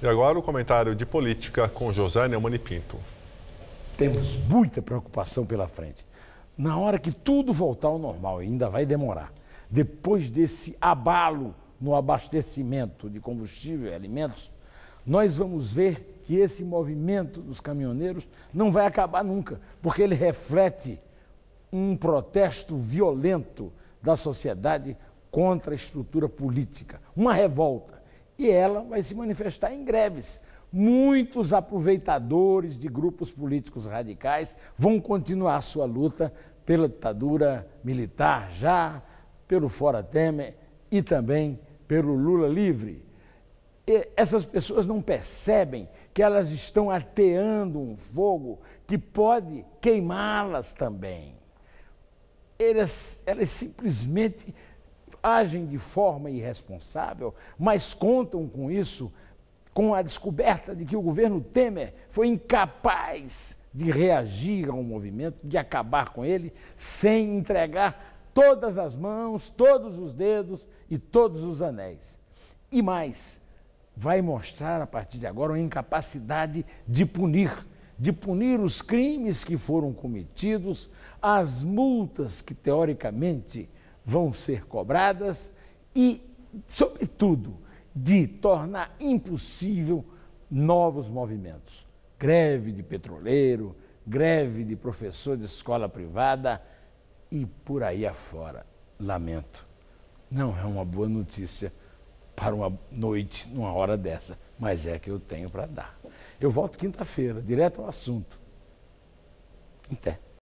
E agora o comentário de política com José Neumani Pinto. Temos muita preocupação pela frente. Na hora que tudo voltar ao normal, ainda vai demorar, depois desse abalo no abastecimento de combustível e alimentos, nós vamos ver que esse movimento dos caminhoneiros não vai acabar nunca, porque ele reflete um protesto violento da sociedade contra a estrutura política, uma revolta e ela vai se manifestar em greves. Muitos aproveitadores de grupos políticos radicais vão continuar sua luta pela ditadura militar já, pelo Fora Temer e também pelo Lula livre. E essas pessoas não percebem que elas estão ateando um fogo que pode queimá-las também. Elas, elas simplesmente agem de forma irresponsável, mas contam com isso, com a descoberta de que o governo Temer foi incapaz de reagir ao movimento, de acabar com ele, sem entregar todas as mãos, todos os dedos e todos os anéis. E mais, vai mostrar a partir de agora uma incapacidade de punir, de punir os crimes que foram cometidos, as multas que teoricamente vão ser cobradas e, sobretudo, de tornar impossível novos movimentos. Greve de petroleiro, greve de professor de escola privada e por aí afora. Lamento. Não é uma boa notícia para uma noite, numa hora dessa, mas é que eu tenho para dar. Eu volto quinta-feira, direto ao assunto. Até.